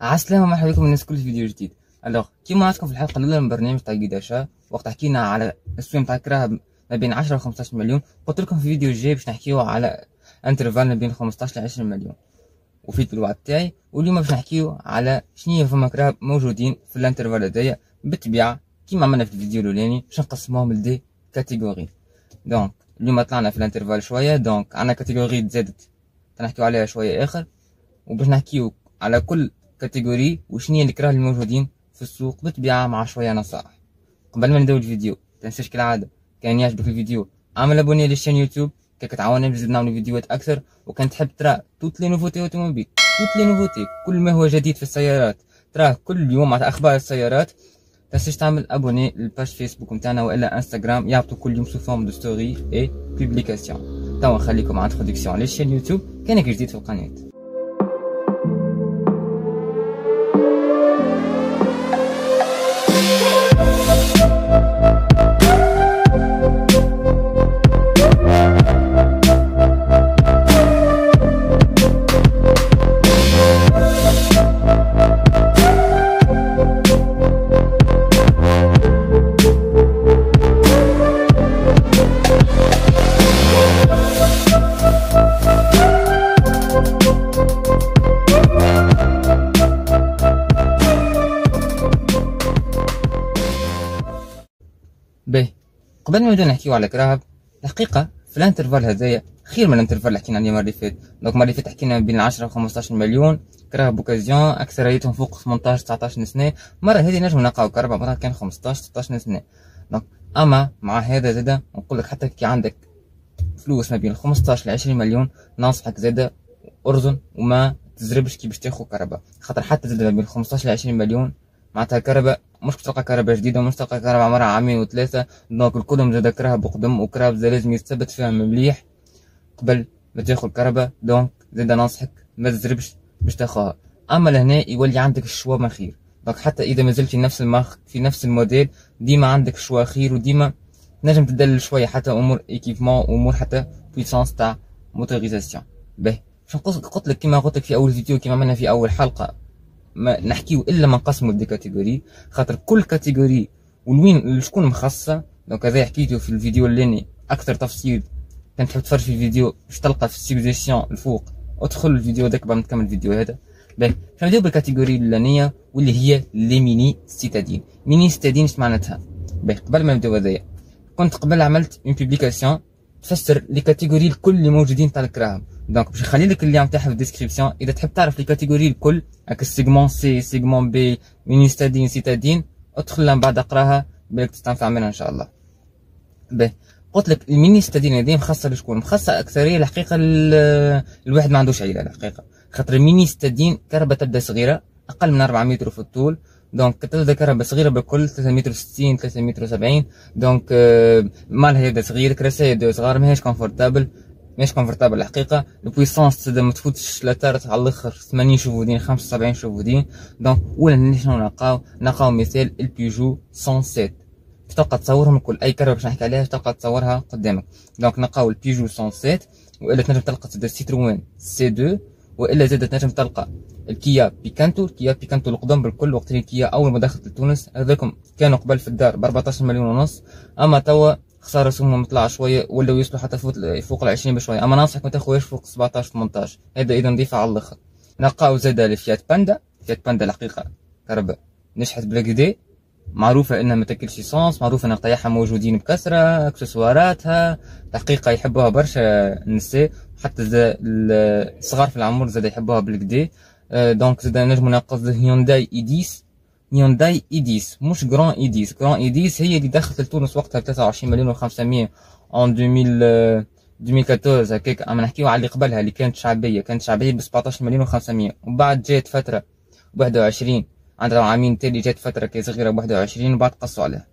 عسلامة مرحبا بكم الناس كل في فيديو جديد الوغ كيما عرفتكم في الحلقة الأولى من برنامج تاع قداشا وقت حكينا على السويم تاع كراها ما بين 10 و 15 مليون قلت لكم في فيديو الجاي باش نحكيو على انترفال ما بين 15 ل 20 مليون وفيت بالوعد تاعي واليوم باش نحكيو على شنيا فما كراهب موجودين في الانترفال هذايا بالطبيعة كيما عملنا في الفيديو الأولاني باش نقسموهم لدي كاتيجوري دونك اليوم طلعنا في الانترفال شوية دونك عندنا كاتيجوري تزادت تنحكيو عليها شوية آخر وباش نحكيو على كل كاتيجوري وشنيا الكراه الموجودين في السوق بالطبيعة مع شويه نصائح قبل ما نبداو الفيديو تنساش كالعاده كان يعجبك الفيديو عمل ابوني للشان يوتيوب كي كتعاوني باش نعملو فيديوهات اكثر وكان تحب ترى توت لي نوفوتي اوتوموبيل توت لي نوفوتي كل ما هو جديد في السيارات تراه كل يوم مع اخبار السيارات تنساش تعمل ابوني للباج فيسبوك نتاعنا والا انستغرام يعطوا كل يوم سو فورم دو ستوري اي بوبليكاسيون توا نخليكم مع انتروديكسيون للشان يوتيوب كانك جديد في القناه قبل ما نبداو نحكيو على كراهب الحقيقه في الانترفال هذايا خير من الانترفال اللي حكينا عليه المره اللي فاتت دونك المره اللي فاتت حكينا بين 10 و 15 مليون كراهب اوكازيون اكثريتهم فوق 18 19 سنه المره هذه نجم نلقاو كرهب مرة كان 15 16 سنه دونك اما مع هذا زادا نقول لك حتى كي عندك فلوس ما بين 15 ل 20 مليون ننصحك زادا ارزن وما تزربش كي باش تاخذ كهرباء خاطر حتى زاد ما بين 15 ل 20 مليون معناتها كهرباء مش تلقى كهرباء جديده ومش تلقى كهرباء عمرها عامين وثلاثه دونك القدم زاد كرهب بقدم وكرهب زاد لازم يتثبت فيها مليح قبل ما تاخذ الكهرباء دونك زاد ننصحك ما تزربش باش تاخذها اما لهنا يولي عندك الشوا ما خير دونك حتى اذا ما زلت في نفس المخ في نفس الموديل ديما عندك شوا خير وديما نجم تدلل شويه حتى امور ايكيفمون امور حتى بويسونس تاع موتوريزاسيون باهي باش قلت لك كيما قلت لك في اول فيديو كيما عملنا في اول حلقه ما نحكيو الا ما نقسموا دي كاتيجوري خاطر كل كاتيجوري ولوين شكون مخصصه دونك هذا حكيتو في الفيديو اللي اكثر تفصيل كان تحب تفرج في الفيديو باش تلقى في السيجيشن الفوق ادخل الفيديو هذاك بعد ما تكمل الفيديو هذا باهي نبداو بالكاتيجوري اللانية واللي هي لي ميني ستادين ميني ستادين اش معناتها باهي قبل ما نبداو هذايا كنت قبل عملت اون بوبليكاسيون تفسر لي كاتيجوري الكل اللي موجودين تاع الكراهب دونك باش نخلي لك اللين تاعها في الديسكريبسيون اذا تحب تعرف لي كاتيجوري الكل هاك السيغمون سي سيغمون بي مينيستادين سيتادين ادخل من بعد اقراها بالك تستنفع منها ان شاء الله به قلت لك المينيستادين هذه مخصصه لشكون مخصصه اكثريه الحقيقه الواحد ما عندوش عيله الحقيقه خاطر المينيستادين كربه تبدا صغيره اقل من 4 متر في الطول دونك تبدا كهربا صغيره بالكل 3 متر 60 3 متر 70 دونك مالها يد صغير كراسي يد صغار ماهيش كونفورتابل ماهيش كونفرتابل الحقيقه البويسونس ما تفوتش تارت على الاخر 80 شوفودين 75 شوفودين دونك ولا نحن نلقاو نلقاو مثال البيجو 107 تلقى تصورهم الكل اي كره باش نحكي عليها تلقى تصورها قدامك دونك نلقاو البيجو 107 والا تنجم تلقى زاد السيتروين سي 2 والا زاد تنجم تلقى الكيا بيكانتو الكيا بيكانتو القدام بالكل وقت الكيا اول ما دخلت لتونس هذاكم كانوا قبل في الدار ب 14 مليون ونص اما توا خساره سمهم طلع شويه ولاو يوصلوا حتى فوق ال 20 بشويه اما ننصحك ما تاخذهاش فوق 17 18 هذا اذا نضيفه على الاخر نلقاو زاد الفيات باندا فيات باندا الحقيقه كرب نجحت بالكدا معروفة انها ما تاكلش صونس معروفة ان طياحها موجودين بكثرة اكسسواراتها الحقيقة يحبوها برشا النساء حتى الصغار في العمر زاد يحبوها بالكدا آه، دونك زاد نجمو نقصد هيونداي اي 10 يونداي اي 10 مش جران اي 10 جران اي 10 هي اللي دخلت لتونس وقتها ب 23 مليون و500 ان 2000 2014 هكاك اما نحكيو على اللي قبلها اللي كانت شعبيه كانت شعبيه ب 17 مليون و500 وبعد جات فتره 21 عند عامين تالي جات فتره كي صغيره 21 وبعد قصوا عليها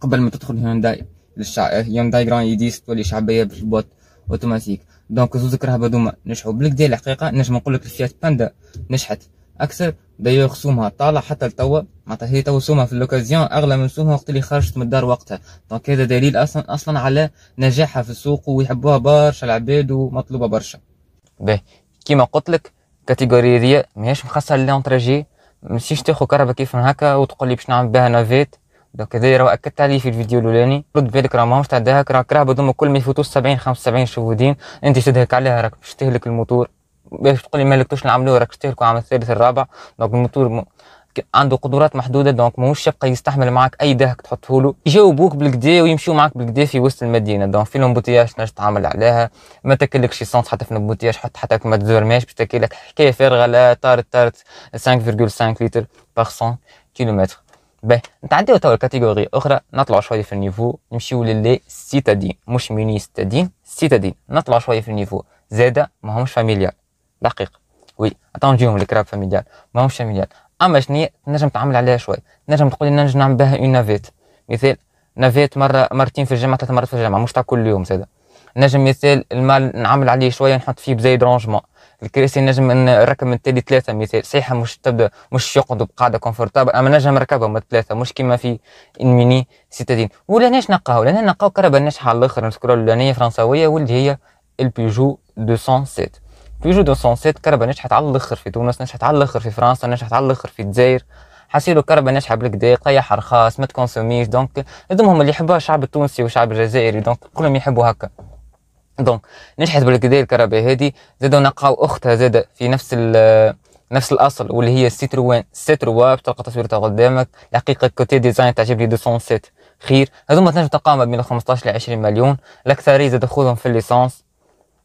قبل ما تدخل هيونداي للشع... هيونداي جران اي 10 تولي شعبيه بالبوت اوتوماتيك دونك زوز كرهبه دوما نجحوا بالكدا الحقيقه نجم نقول لك الفيات باندا نجحت اكثر بيع خصومها طالع حتى لتوا معناتها هي تو سومها في لوكازيون اغلى من سومها وقت اللي خرجت من الدار وقتها دونك هذا دليل اصلا اصلا على نجاحها في السوق ويحبوها برشا العباد ومطلوبه برشا باهي كيما قلت لك كاتيجوري هذيا ماهيش مخصصه للانتراجي ماشيش تاخذ كهرباء كيف من هكا وتقول لي باش نعمل بها نافيت دونك هذايا راه اكدت عليه في الفيديو الاولاني رد بالك راه ماهوش تاع دهك راه كرهبه كل ما يفوتوش 70 75 شهودين انت تدهك عليها راك باش تهلك الموتور باش تقول لي مالك توش نعملوه راك تهلكوا عام الثالث الرابع دونك الموتور عنده قدرات محدوده دونك ماهوش يبقى يستحمل معاك اي دهك تحطه له يجاوبوك بالكدا ويمشيو معاك بالكدا في وسط المدينه دونك في لومبوتياج تنجم تعمل عليها ما تاكلكش سونس حتى في لومبوتياج حتى حتى ما تزورماش باش تاكلك حكايه فارغه لا طارت طارت 5.5 لتر باغ 100 كيلومتر باهي نتعداو توا لكاتيجوري اخرى نطلع شويه في النيفو نمشيو للي سيتادين مش ميني سيتادين سيتادين نطلع شويه في النيفو زاده ماهمش فاميليال دقيق وي عطاو نجيهم الكراب فاميليال ماهمش فاميليال اما شنو تنجم تعمل عليها شوي تنجم تقول لي نجم نعمل بها اون نافيت مثال نافيت مره مرتين في الجامعه ثلاث مرات في الجامعه مش تاع كل يوم زاد نجم مثال المال نعمل عليه شويه نحط فيه بزايد رونجمون الكراسي نجم نركب من تالي ثلاثه مثال صحيح مش تبدا مش يقعدوا بقاعده كونفورتابل اما نجم نركبهم ثلاثه مش كيما في الميني ولا ناش نقاها ولا نقاو كرهبه ناجحه على الاخر نذكروا الاغنيه فرنساويه واللي هي البيجو 207 دو سونسيت كربا نجحت على الاخر في تونس نجحت على الاخر في فرنسا نجحت على الاخر في الجزائر حسيلو كربا نجحت بالكدا قيح رخاص ما تكونسوميش دونك هما اللي يحبوها الشعب التونسي والشعب الجزائري دونك كلهم يحبوا هكا دونك نجحت بالكدا الكربا هذه زادو نلقاو اختها زادا في نفس ال نفس الاصل واللي هي السيتروان سيتروا بتلقى تصويرتها قدامك الحقيقه كوتي ديزاين تعجب لي 207 خير هذوما تنجم تقام بين 15 ل 20 مليون الاكثريه زاد خذهم في الليسانس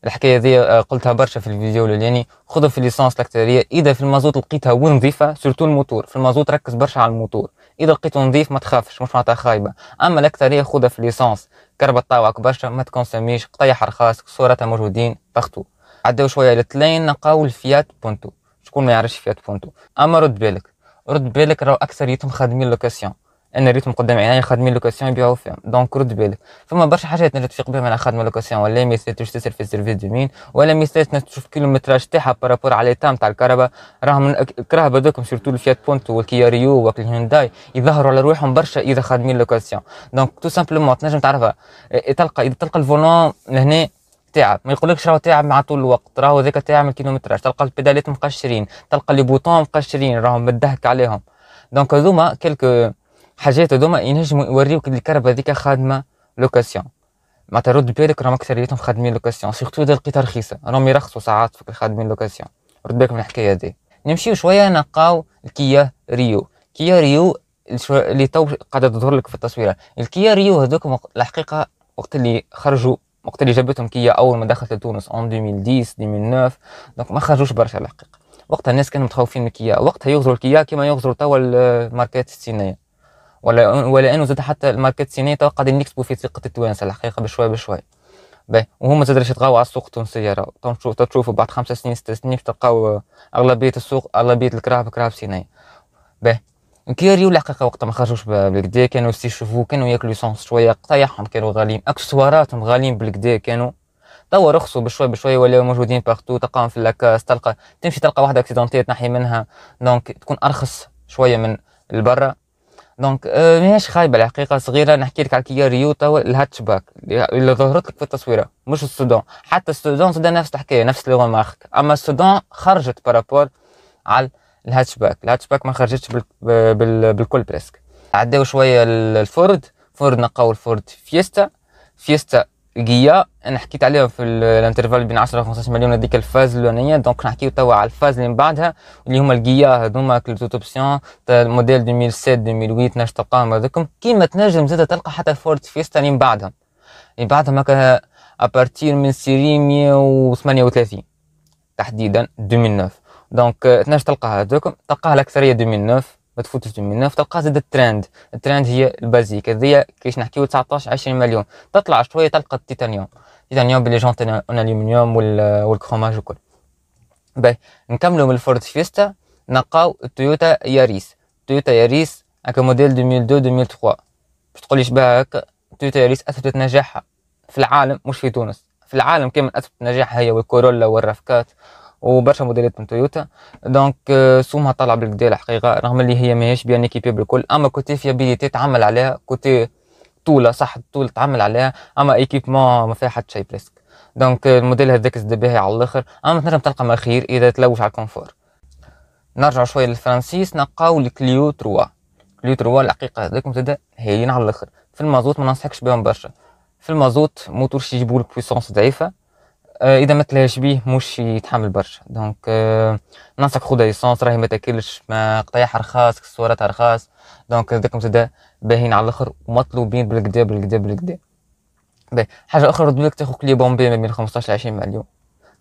الحكايه هذه آه، قلتها برشا في الفيديو الاولاني خذوا في الليسانس لاكتيريه اذا في المازوت لقيتها ونظيفه سورتو الموتور في المازوت ركز برشا على الموتور اذا لقيته نظيف ما تخافش مش معناتها خايبه اما الاكتيريه خذها في الليسانس كرب طاوعك برشا ما تكونسميش قطيح رخاصك صورتها موجودين بختو عداو شويه لتلين نقاو الفيات بونتو شكون ما يعرفش فيات بونتو اما رد بالك رد بالك راهو اكثريتهم خادمين لوكاسيون انا ريتم قدام عيني خادمين لوكاسيون يبيعوا فيهم دونك رد بالك فما برشا حاجات نجم تفيق بهم على خدمه لوكاسيون ولا ما يستاهلش تسير في السيرفيس دو مين ولا يستاهلش تشوف كيلومتراج تاعها بارابور على تام تاع الكهرباء راهم كراهب هذوكم سيرتو الفيات بونتو والكياريو والهيونداي يظهروا على روحهم برشا اذا خادمين لوكاسيون دونك تو سامبلومون تنجم تعرفها تلقى اذا تلقى الفولون لهنا تاعب ما يقولكش راهو تاعب مع طول الوقت راهو ذاك تاعب من كيلومتراج تلقى البيدالات مقشرين تلقى لي بوطون مقشرين راهم مدهك عليهم دونك هذوما كلكو حاجات هذوما ينجموا يوريوك الكربه هذيك خادمه لوكاسيون معناتها رد بالك راهم اكثريتهم خادمين لوكاسيون سورتو اذا لقيتها رخيصه راهم يرخصوا ساعات في خادمين لوكاسيون رد بالك من الحكايه هذه نمشيو شويه نلقاو الكيا ريو كيا ريو اللي تو قاعده تظهر لك في التصويره الكيا ريو هذوك الحقيقه وقت اللي خرجوا وقت اللي جابتهم كيا اول ما دخلت لتونس اون 2010 2009 دونك ما خرجوش برشا الحقيقه وقتها الناس كانوا متخوفين من كيا وقتها يغزروا الكيا كما يغزروا توا الماركات الصينيه ولا ولأنه زاد حتى سيني الصينية قاعدين نكسبوا في ثقة التوانسة الحقيقة بشوي بشوي باهي وهما زاد باش تغاو على السوق التونسيه راه تشوفوا بعد خمسة سنين ست سنين تلقاو أغلبية السوق أغلبية الكراهب كراهب صينية باهي كيريو الحقيقه وقت ما خرجوش بالكدا كانوا سي شوفو كانوا ياكلوا سونس شويه قطيعهم كانوا غاليين اكسسواراتهم غاليين بالكدا كانوا توا رخصوا بشوي بشوي ولاو موجودين باغتو تلقاهم في لاكاس تلقى تمشي تلقى واحده اكسيدونتيه تنحي منها دونك تكون ارخص شويه من البرا دونك آه، ماهيش خايبه الحقيقه صغيره نحكي لك على كيا ريوتا الهاتشباك اللي ظهرت لك في التصويره مش السودان حتى السودان زاد نفس الحكايه نفس لي رومارك اما السودان خرجت بارابور على الهاتشباك الهاتشباك ما خرجتش بال... بال... بالكل بريسك عداو شويه الفورد فورد نقاو الفورد فيستا فيستا جيا انا حكيت عليها في الانترفال بين 10 و 15 مليون هذيك الفاز الاولانيه دونك نحكيو توا على الفاز اللي من بعدها اللي هما الجيا هذوما كلوتوبسيون تاع الموديل 2007 2008 تنجم تلقاهم هذوكم كيما تنجم زاد تلقى حتى فورد فيستا اللي من بعدهم اللي بعدهم هكا ابارتير من سيري 138 تحديدا 2009 دونك تنجم تلقاها هذوكم تلقاها الاكثريه 2009 ما تفوتش منها فتلقى زاد التراند الترند هي البازيك هذيا كيش نحكيو 19 20 مليون تطلع شويه تلقى التيتانيوم التيتانيوم بلي جونت اون الومنيوم والكروماج وكل باهي نكملو من الفورد فيستا نلقاو التويوتا ياريس تويوتا ياريس هكا موديل 2002 2003 باش تقوليش بها هكا تويوتا ياريس اثبتت نجاحها في العالم مش في تونس في العالم كامل اثبتت نجاحها هي والكورولا والرافكات وبرشا موديلات من تويوتا دونك آه، سومها طالعه بالكدا الحقيقه رغم اللي هي ماهيش بيان ايكيبي بالكل اما كوتي فيابيليتي تعمل عليها كوتي طوله صح الطول تعمل عليها اما ايكيبمون ما فيها حتى شيء بلاسك دونك الموديل هذاك زاد باهي على الاخر اما تنجم تلقى ما خير اذا تلوش على الكونفور نرجع شويه للفرنسيس نلقاو الكليو 3 كليو 3 الحقيقه هذاك زاد هايلين على الاخر في المازوت ما ننصحكش بهم برشا في المازوت موتور شي يجيبولك بويسونس ضعيفه آه، اذا ما تلاش بيه مش يتحمل برشا دونك آه ننصحك خذ ليسونس راهي ما تاكلش ما قطيعها رخاص اكسسواراتها رخاص دونك هذاكم زاد باهين على الاخر ومطلوبين بالكدا بالكدا بالكدا حاجه اخرى لك تاخذ كلي بومبي ما بين 15 ل 20 مليون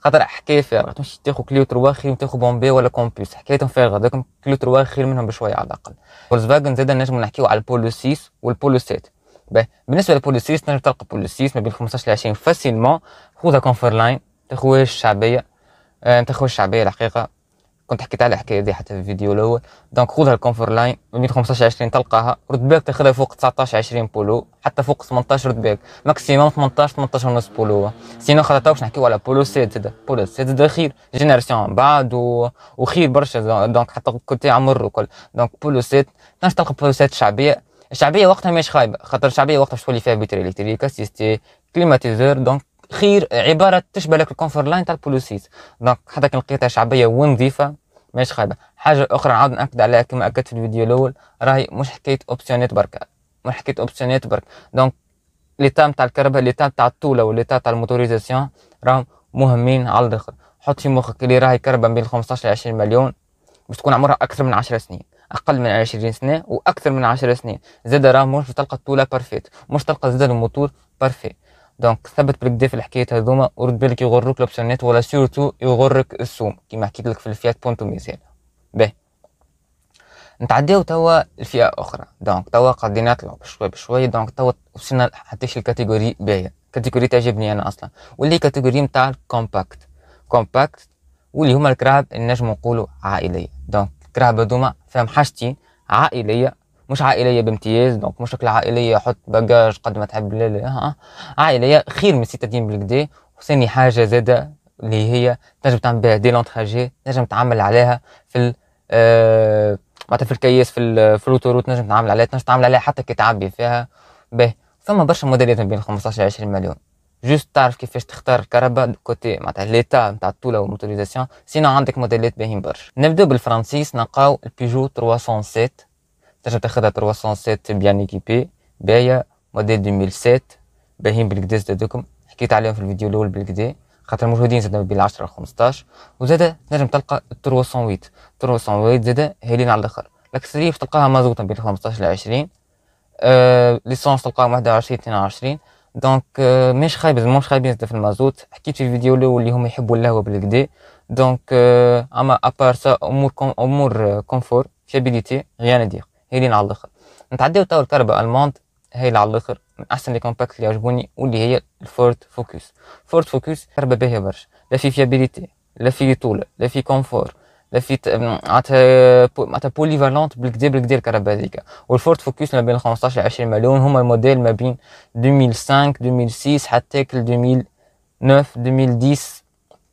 خاطر حكايه فارغه تمشي تاخذ كليو تروا خير من تاخذ بومبي ولا كومبيس حكايتهم فارغه دوك كليو تروا خير منهم بشويه على الاقل فولكس فاجن زاد نجم نحكيو على البولو 6 والبولو 7 بالنسبه للبولو 6 نجم تلقى بولو 6 ما بين 15 ل 20 فاسيلمون خذها كونفر لاين تخويش شعبيه انت آه، خويج شعبيه الحقيقه كنت حكيت على الحكايه دي حتى في الفيديو الاول دونك خذها الكونفر لاين من 15 20 تلقاها رد بالك تاخذها فوق 19 20 بولو حتى فوق 18 رد بالك ماكسيموم 18 18 ونص بولو سينو خاطر توا باش نحكيو على بولو سيد زاد بولو سيد زاد خير جينيرسيون بعد و... وخير برشا دونك حتى كوتي عمر وكل دونك بولو سيد تنجم تلقى بولو سيد شعبيه الشعبيه وقتها ماهيش خايبه خاطر الشعبيه وقتها باش تولي فيها بيتر الكتريكا سيستي كليماتيزور دونك خير عباره تشبه لك الكونفور لاين تاع البوليسيس دونك حتى كان لقيتها شعبيه ونظيفه ماشي خايبه حاجه اخرى نعاود ناكد عليها كما اكدت في الفيديو الاول راهي مش حكايه اوبسيونات برك مش حكايه اوبسيونات برك دونك ليتا تاع الكهرباء ليتا تاع الطوله وليتا تاع الموتوريزاسيون راهم مهمين على الاخر حط في مخك اللي راهي كهرباء بين 15 ل 20 مليون باش تكون عمرها اكثر من 10 سنين اقل من 20 سنه واكثر من 10 سنين زاد راه مش تلقى الطوله بارفيت مش تلقى زاد الموتور بارفيت دونك ثبت بالك في الحكايات هذوما ورد بالك يغرك لوبسيونات ولا سورتو يغرك السوم كيما حكيت لك في الفيات بونتو مثال باهي نتعداو توا الفئة اخرى دونك توا قاعدين نطلعوا بشوي بشوي دونك توا وصلنا حتى كاتيجوري باهيه كاتيجوري تعجبني انا اصلا واللي كاتيجوري نتاع الكومباكت كومباكت واللي هما الكراب النجم نقولو عائليه دونك الكراب هذوما فيهم حاجتين عائليه مش عائليه بامتياز دونك مش شكل عائليه حط باجاج قد ما تحب لا لا عائليه خير من ستادين بالكدا وثاني حاجه زاده اللي هي تنجم تعمل بها دي لونتراجي تنجم تعمل عليها في ال آه معناتها في الكياس في في الاوتوروت تعمل عليها تنجم تعمل عليها حتى كي تعبي فيها به ثم برشا موديلات ما بين 15 و 20 مليون جوست تعرف كيفاش تختار الكهرباء كوتي معناتها ليتا نتاع الطوله والموتوريزاسيون سينو عندك موديلات باهيين برشا نبداو بالفرنسيس نلقاو البيجو 307 تنجم تاخذها 307 بيان ايكيبي باهية موديل 2007 باهيين بالكدا زادوكم حكيت عليهم في الفيديو الاول بالكدا خاطر موجودين زاد بين 10 و 15 وزاد تنجم تلقى 308 308 زاد هايلين على الاخر الاكثريه تلقاها مازوطه بين 15 ل 20 أه ليسونس تلقاها 21 22 دونك أه مش خايب زعما مش خايبين في المازوت حكيت في الفيديو الاول اللي هم يحبوا اللهوه بالكدا دونك أه اما ابار سا امور كوم امور كونفور فيابيليتي غيان ندير هي اللي على الاخر نتعداو توا الكهرباء الموند هي اللي على الاخر من احسن لي كومباكت اللي عجبوني واللي هي الفورد فوكس فورد فوكس كهرباء باهيه برشا لا في فيابيليتي لا في طول لا في كونفور لا في معناتها معناتها بوليفالونت بالكدا بالكدا الكهرباء هذيك والفورد فوكس ما بين 15 ل 20 مليون هما الموديل ما بين 2005 2006 حتى 2009 2010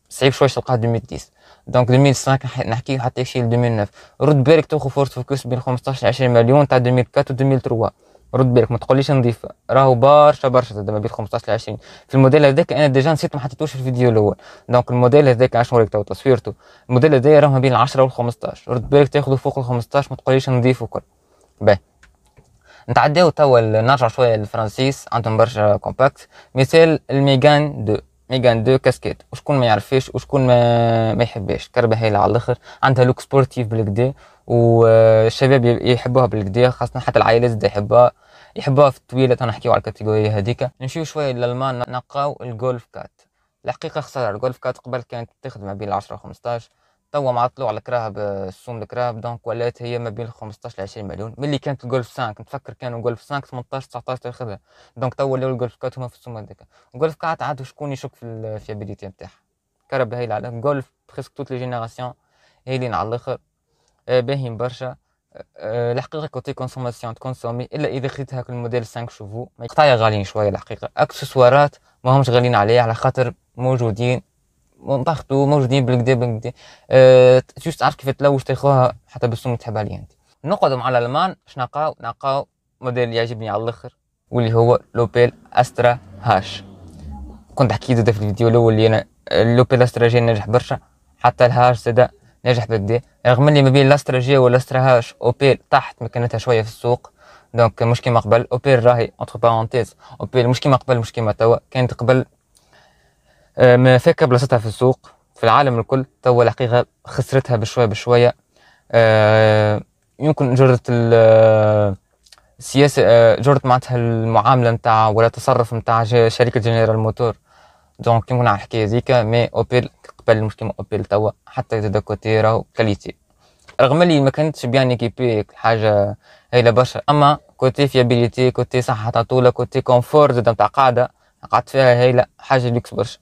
صعيب شويه تلقاه 2010 دونك 2005 نحكي حتى شي 2009 رد بالك توخو فورت فوكس بين 15 20 مليون تاع 2004 و 2003 رد بالك ما تقوليش نظيف راهو برشا برشا زاد ما بين 15 ل 20 في الموديل هذاك انا ديجا نسيت ما حطيتوش في الفيديو الاول دونك الموديل هذاك عشان وريك تو تصويرته الموديل هذايا راهو ما بين 10 وال 15 رد بالك تاخذه فوق ال 15 ما تقوليش نظيف وكل باهي نتعداو توا نرجع شويه لفرانسيس عندهم برشا كومباكت مثال الميغان 2 ميغان دو كاسكيت وشكون ما يعرفش وشكون ما, ما يحبش كربه هايله على الاخر عندها لوك سبورتيف بالكدا والشباب يحبوها بالكدا خاصه حتى العائلات زاد يحبوها يحبوها في الطويله تنحكيو على الكاتيجوري هذيك نمشيو شويه للالمان نقاو الجولف كات الحقيقه خساره الجولف كات قبل كانت تخدم ما بين 10 و 15 توا معطلوا على كراهب السوم الكراهب دونك ولات هي ما بين 15 ل 20 مليون ملي كانت الجولف 5 نتفكر كانوا جولف 5 18 19 تاخذها دونك توا ولاو الجولف كات هما في السوم هذاك الجولف كات عاد شكون يشك في الفيابيليتي نتاعها كرب هايل على جولف بريسك توت لي جينيراسيون هايلين على الاخر آه، باهيين برشا آه، آه، الحقيقه كوتي كونسوماسيون تكونسومي الا اذا خديتها كل موديل 5 شوفو قطايا غاليين شويه الحقيقه اكسسوارات ماهمش غاليين عليها على خاطر موجودين ضغطوا موجودين بالكدا بالكدا أه جوست تعرف كيف تلوج تاخوها حتى بالسم اللي تحب عليها انت نقعدوا مع الالمان باش نلقاو نلقاو موديل اللي يعجبني على الاخر واللي هو لوبيل استرا هاش كنت حكيت في الفيديو الاول اللي انا لوبيل استرا جي ناجح برشا حتى الهاش زاد ناجح بالكدا رغم اللي ما بين الاسترا جي والاسترا هاش اوبيل طاحت مكانتها شويه في السوق دونك مش كيما قبل اوبيل راهي اونتر بارونتيز اوبيل مش كيما قبل مش كيما توا كانت قبل آه، ما فيها بلاصتها في السوق في العالم الكل توا الحقيقة خسرتها بشوية بشوية آه، يمكن جرة السياسة آه، جرة معناتها المعاملة نتاع ولا التصرف نتاع شركة جنرال موتور دونك يمكن على الحكاية زيكا مي أوبيل قبل مش كيما أوبيل توا حتى زاد كوتي راهو كاليتي رغم اللي ما كانتش بيان ايكيبي حاجة هايلة برشا أما كوتي فيابيليتي كوتي صحة طولة كوتي كونفور زاد نتاع قاعدة قعدت فيها هايلة حاجة لوكس برشا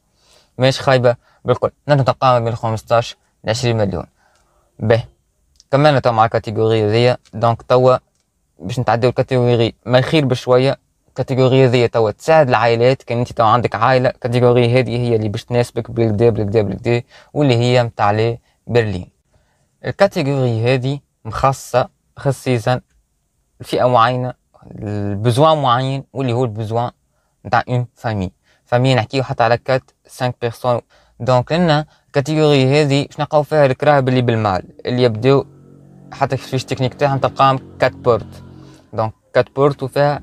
مش خايبة بالكل نحن تقام من 15 ل 20 مليون ب كملنا توا مع الكاتيجوري هذيا دونك توا باش نتعداو الكاتيجوري ما خير بشوية الكاتيجوري هذيا توا تساعد العائلات كان انت توا عندك عائلة الكاتيجوري هذه هي اللي باش تناسبك بالكدا بالكدا بالكدا واللي هي متاع لي برلين الكاتيجوري هذه مخصصة خصيصا لفئة معينة البزوان معين واللي هو البزوان نتاع اون فامي فعمليا نحكيو حتى على كات 5 بيرسون دونك لنا كاتيجوري هذه باش نلقاو فيها الكراهب اللي بالمال اللي يبداو حتى الفيش تكنيك تاعهم تلقاهم 4 بورت دونك 4 بورت وفيها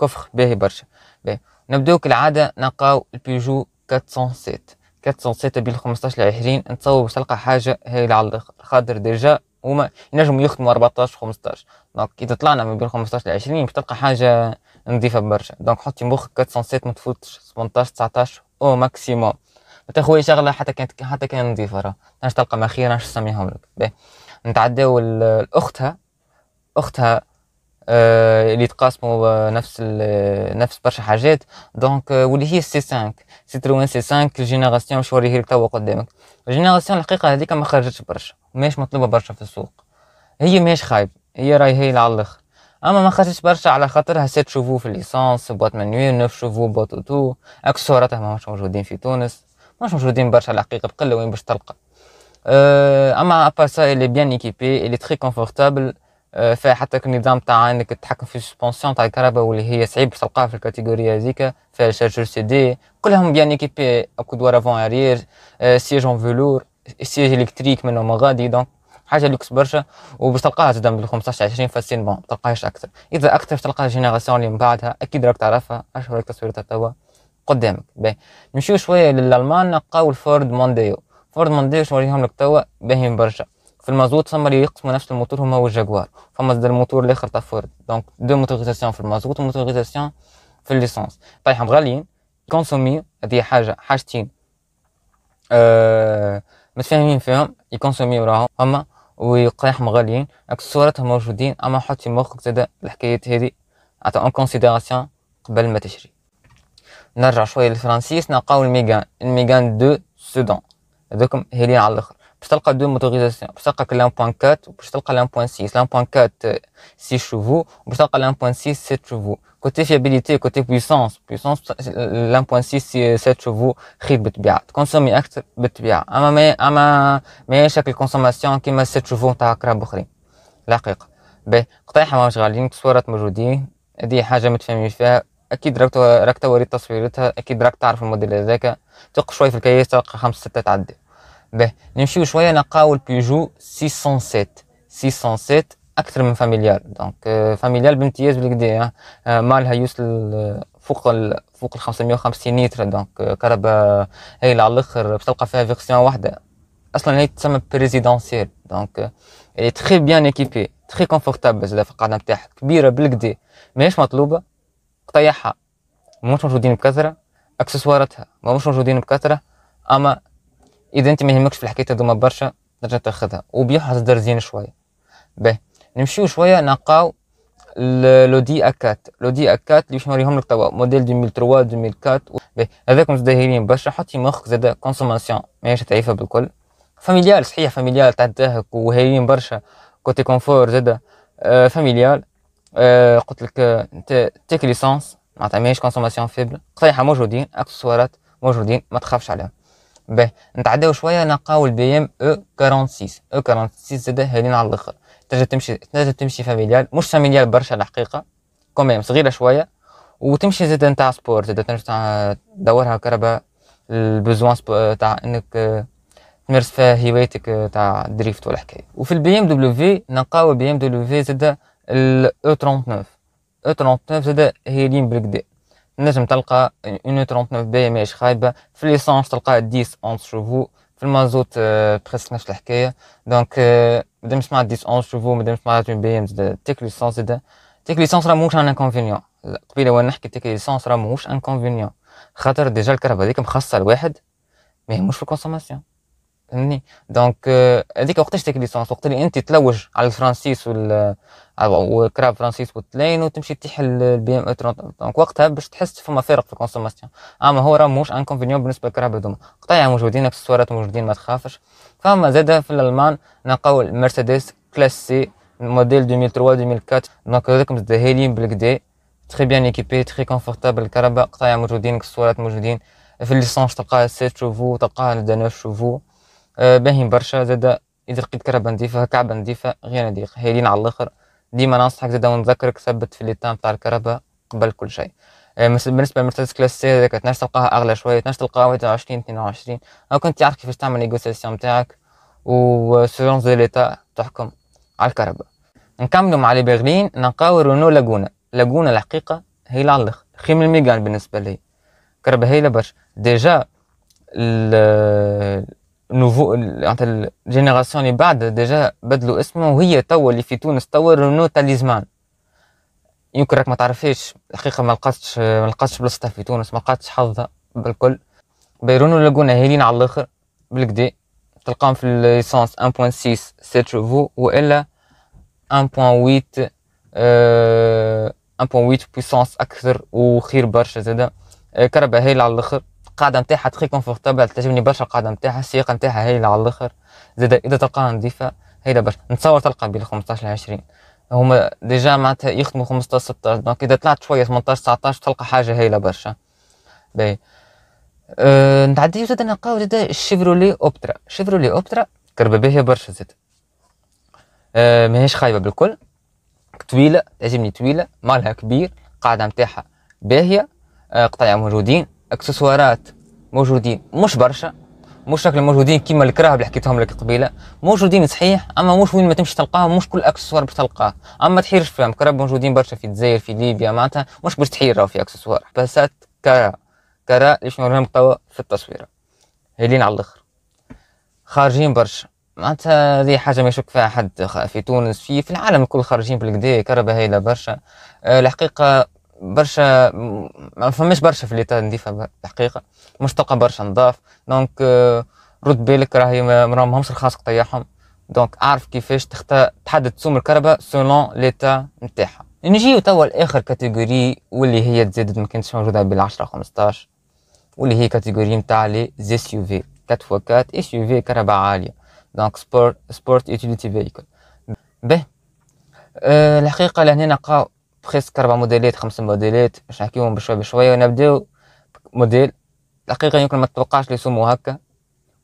كفخ باهي برشا نبداو كالعاده نلقاو البيجو 407 407 بين 15 ل 20 نتصور باش تلقى حاجه هايله على الخاطر ديجا هما ينجموا يخدموا 14 15 دونك اذا طلعنا من بين 15 ل 20 باش تلقى حاجه نظيفه برشا دونك حطي مخك 407 ما تفوتش 18 19 او ماكسيموم ما خويا شغله حتى كانت حتى كان نظيفه راه تنجم تلقى مخير ناش نسميهم لك باهي نتعداو لاختها اختها آه، اللي تقاسموا آه، نفس نفس برشا حاجات دونك آه، واللي هي سي 5 سيتروين سي 5 الجينيراسيون باش وريه لك توا قدامك الجينيراسيون الحقيقه هذيك ما خرجتش برشا ماهيش مطلوبه برشا في السوق هي ماهيش خايبه هي راهي هي على الاخر اما ما خرجتش برشا على خاطرها ست شوفو في الليسانس بوات مانويل نوف شوفو بوات اوتو اكسسواراتها ماهوش موجودين في تونس ماهوش موجودين برشا الحقيقه بقله وين باش تلقى أه، اما ابار سا اللي بيان ايكيبي اللي تخي كونفورتابل فيها حتى النظام تاع انك تتحكم في السبونسيون تاع الكهرباء واللي هي صعيب باش تلقاها في الكاتيجوري هذيك فيها شارجور سي دي كلهم بيان ايكيبي اكو دوار افون اريير سيج اون فيلور سيج الكتريك منهم غادي دونك حاجه لوكس برشا تلقاها تدعم من 15 20 فاسين بون تلقاهاش اكثر اذا اكثر تلقاها جينيراسيون اللي من بعدها اكيد راك تعرفها اشهر تصويرتها توا قدامك باهي نمشيو شويه للالمان نلقاو الفورد مونديو فورد مونديو وريهم لك توا باهيين برشا في المازوت ثم اللي يقسموا نفس الموتور هما والجاكوار فما زاد الموتور الاخر تاع فورد دونك دو موتوريزاسيون في المازوت وموتوريزاسيون في الليسونس طيحهم غاليين كونسومي هذه حاجه حاجتين أه متفاهمين فيهم يكونسوميو راهم هما ويقترحهم مغاليين راك صورتهم موجودين اما حطي مخك زاد الحكايات هذه عطا اون كونسيدراسيون قبل ما تشري نرجع شويه للفرنسيس نلقاو الميغان الميغان دو سودان هذوكم هيلين على الاخر باش تلقى دو موتوريزاسيون باش تلقى كلام 4 وباش تلقى لام 1.4 6 لام 4 6 شوفو وباش تلقى لام 6 7 شوفو côté fiabilité côté puissance puissance l'1.6 سي 7 شوفو خير بالطبيعه تكونسومي اكثر بالطبيعه اما ما اما ما شكل كونسوماسيون كيما 7 شوفو نتاع كراب اخرين الحقيقه باهي قطايحها ماهوش غاليين اكسسوارات موجودين هذه حاجه ما تفهميش فيها اكيد راك راك توريت تصويرتها اكيد راك تعرف الموديل هذاك تق شويه في الكيس تلقى خمسة ستة تعدي باهي نمشيو شويه نلقاو البيجو 607 607 اكثر من فاميليال دونك euh, فاميليال بامتياز بالكدا آه، مالها يوصل آه، فوق ال فوق ال 550 لتر دونك كهرباء هي على الاخر باش تلقى فيها فيرسيون واحده اصلا هي تسمى بريزيدونسيال دونك هي تخي بيان ايكيبي تخي كونفورتابل زاد في القاعده نتاعها كبيره بالكدا ماهيش مطلوبه قطيعها مش موجودين بكثره اكسسواراتها مش موجودين بكثره اما اذا انت ما يهمكش في الحكايه هذوما برشا تنجم تاخذها وبيحرص درزين شويه باهي نمشيو شويه نلقاو لودي اكات لودي اكات اللي باش نوريهم لك توا موديل 2003 2004 هذاك مزدهرين برشا حط في مخك زاد كونسوماسيون ماهيش تعيفه بالكل فاميليال صحيح فاميليال تاع تعداهك وهايلين برشا كوتي كونفور زاد آه، فاميليال آه، قلت لك آه، تيك ليسونس معناتها ماهيش كونسوماسيون فيبل صحيح موجودين اكسسوارات موجودين ما تخافش عليهم باهي نتعداو شويه نلقاو البي ام او 46 او 46 زاد هايلين على الاخر تنجم تمشي تنجم تمشي فاميليال مش فاميليال برشا الحقيقه كوميم صغيره شويه وتمشي زاد نتاع سبور زاد تنجم تاع دورها كربا البزوان تاع انك آه، تمارس فيها هوايتك آه، تاع دريفت والحكايه وفي البي ام دبليو في نلقاو البي ام دبليو في زاد ال او 39 او 39 هي لين بالكدا نجم تلقى اون 39 باهيه ماهيش خايبه في ليسونس تلقاها 10 اونس شوفو في المازوت بريسك آه، نفس الحكايه دونك مادامش مع ديس اون شوفو مادامش مع اون بي ام تيك ليسونس تيك ليسونس راه موش ان انكونفينيون قبيله وانا نحكي تيك ليسونس راه موش انكونفينيون خاطر ديجا الكهرباء هذيك مخصصه لواحد ماهمش في الكونسوماسيون فهمني دونك هذيك وقتاش تيك ليسونس وقت اللي انت تلوج على الفرنسيس وال وكرا فرانسيس والتلين وتمشي تيح البي ام 30 دونك وقتها باش تحس فما فرق في الكونسوماسيون اما هو راه موش انكونفينيون بالنسبه لكرا بدوم قطايع موجودين اكسسوارات موجودين ما تخافش فما زاد في الالمان نلقاو المرسيدس كلاس سي موديل 2003 2004 دونك هذوك مزدهيلين بالكدا تري بيان ايكيبي تري كونفورتابل الكهرباء قطايع موجودين اكسسوارات موجودين في الليسونس تلقاها 6 شوفو تلقاها آه، 9 شوفو باهين برشا زاد اذا لقيت كهرباء نظيفه كعبه نظيفه غير نظيفه هايلين على الاخر ديما ننصحك زاد ونذكرك ثبت في ليتان تاع الكهرباء قبل كل شيء آه، بالنسبه للمرسيدس كلاس سي هذاك تنجم تلقاها اغلى شويه تنجم تلقاها 21 22 او كنت تعرف كيفاش تعمل نيغوسياسيون تاعك وسيونس دو ليتا تحكم على الكهرباء نكملوا مع لي برلين نلقاو رونو لاغونا لاغونا الحقيقه هي على الاخر خيم الميغان بالنسبه لي كهرباء هي برشا ديجا نوفو معناتها الجينيراسيون اللي بعد ديجا بدلوا اسمه وهي توا اللي في تونس توا رونو تاليزمان يمكن راك ما تعرفيش الحقيقه ما لقاتش ما لقاتش بلاصتها في تونس ما لقاتش حظها بالكل بيرونو لاقونا هايلين على الاخر بالكدا تلقاهم في الليسانس 1.6 سيت شوفو والا 1.8 1.8 بويسونس اكثر وخير برشا زادا كهرباء هايله على الاخر القاعده نتاعها تخي كونفورتابل تعجبني برشا القاعده نتاعها السياقه نتاعها هي على الاخر زاد اذا تلقاها نظيفه هي برشا نتصور تلقى بين 15 ل 20 هما ديجا معناتها يخدموا 15 16 دونك اذا طلعت شويه 18 19 تلقى حاجه هي برشا باهي أه، نتعدي نتعديو زاد نلقاو زاد الشيفرولي اوبترا شيفرولي اوبترا كربة باهية برشا زاد أه ماهيش خايبة بالكل طويلة تعجبني طويلة مالها كبير قاعدة نتاعها باهية أه قطايع موجودين اكسسوارات موجودين مش برشا مش شكل موجودين كيما الكراهب اللي حكيتهم لك قبيله موجودين صحيح اما مش وين ما تمشي تلقاهم مش كل اكسسوار باش تلقاه اما تحيرش فيهم كراب موجودين برشا في الجزائر في ليبيا معناتها مش باش تحير في اكسسوار بسات كرا كرا ليش نوريهم قوة في التصوير هيلين على الاخر خارجين برشا معناتها هذه حاجه ما يشك فيها حد في تونس في في العالم الكل خارجين بالكدا كرا هايله برشا آه، الحقيقه برشا ما فماش برشا في ليتا نظيفه الحقيقه مش تلقى برشا نظاف دونك آه، رد بالك راهي مراهمش الخاص تاعهم دونك اعرف كيفاش تختار تحدد سوم الكهرباء سولون ليتا نتاعها نجيو توا لاخر كاتيجوري واللي هي تزادت ما كانتش موجوده بال 10 15 واللي هي كاتيجوري نتاع لي زي يو في 4 x 4 اس يو في كهرباء عاليه دونك سبورت سبورت يوتيليتي فيكل به أه الحقيقه لهنا نلقاو بريسك أربع موديلات خمس موديلات باش نحكيهم بشوي بشوي ونبداو موديل الحقيقة يمكن ما تتوقعش لي سمو هكا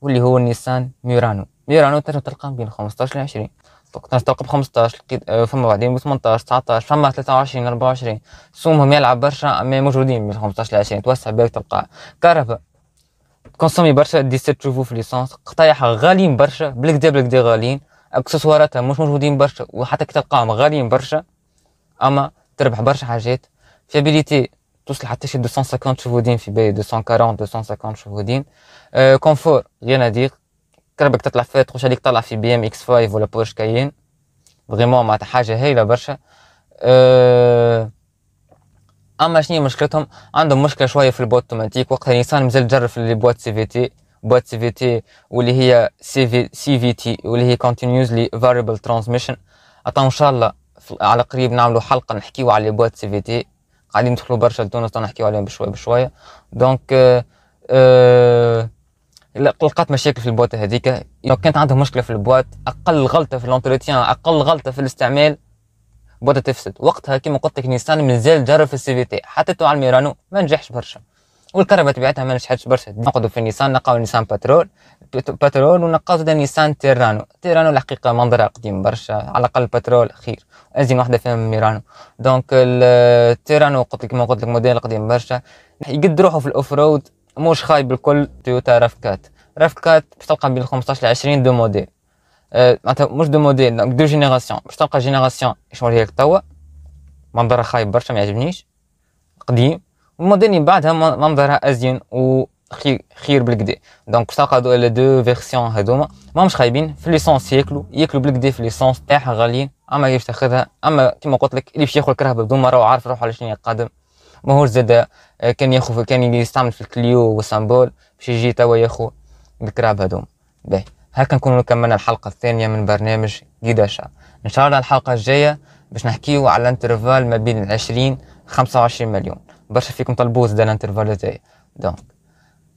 واللي هو نيسان ميرانو ميرانو تنجم تلقاه بين 15 ل 20 دونك تنجم تلقى ب 15 فما بعدين ب 18 19 فما 23 24 سومهم يلعب برشا مي موجودين من 15 ل 20 توسع بالك تلقى كهرباء كونسومي برشا 17 شوفوا في ليسونس قطايح غاليين برشا بالكدا بالكدا غاليين اكسسواراتها مش موجودين برشا وحتى كي تلقاهم غاليين برشا اما تربح برشا حاجات فيابيليتي توصل حتى شي 250 شهودين في باي 240 250 شهودين آه كونفور غير نديق كربك تطلع فيها تخش عليك طلع في بي ام اكس 5 ولا بورش كاين فريمون معناتها حاجه هايله برشا آه اما شنو مشكلتهم عندهم مشكله شويه في البوات اوتوماتيك وقت الانسان مازال جرب في لي بوات سي في تي بوات سي في تي واللي هي سي في سي في تي واللي هي كونتينيوزلي فاريبل ترانسميشن ان شاء الله على قريب نعملوا حلقه نحكيو على لي سي في تي قاعدين ندخلوا برشا لتونس نحكيو عليهم بشويه بشويه دونك آه آه لقات مشاكل في البوات هذيك لو كانت عندهم مشكله في البوات اقل غلطه في لونتروتيان اقل غلطه في الاستعمال بوات تفسد وقتها كما قلت لك نيسان مازال جرب في السي في تي حطيته على الميرانو ما نجحش برشا والكهرباء تبعتها ما نجحتش برشا نقدوا في نيسان نلقاو نيسان باترول باترول ونقاو نيسان تيرانو تيرانو الحقيقه منظرها قديم برشا على الاقل باترول خير انزيم واحده فيها ميرانو دونك التيرانو قلت لك ما قلت لك موديل قديم برشا يقد روحه في الاوف رود مش خايب الكل تويوتا رافكات رافكات باش تلقى بين 15 ل 20 دو موديل آه، معناتها مش دو موديل دونك دو جينيراسيون باش تلقى جينيراسيون شغل هيك توا منظرها خايب برشا ما يعجبنيش قديم والموديل من بعدها منظرها ازين وخير بالكدا دونك تقعدوا على دو فيرسيون هذوما ماهمش خايبين في ليسونس ياكلوا ياكلوا بالكدا في ليسونس تاعها غاليين اما كيفاش تاخذها اما كيما قلت لك اللي باش ياخذ الكرهبه بدون ما راهو عارف روحه على شنو قادم ماهوش زاد آه، كان ياخذ كان يستعمل في الكليو والسامبول باش يجي توا ياخو الكراب هذوما باهي هكا نكونوا كملنا الحلقه الثانيه من برنامج قداشة ان شاء الله الحلقه الجايه باش نحكيو على انترفال ما بين 20 25 مليون برشا فيكم طلبوه زاد الانترفال هذايا دونك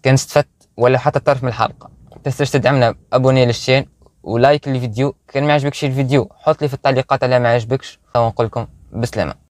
كان استفدت ولا حتى طرف من الحلقه تنساش تدعمنا ابوني للشين ولايك للفيديو كان ما عجبكش الفيديو حط لي في التعليقات على ما عجبكش ونقولكم بسلامه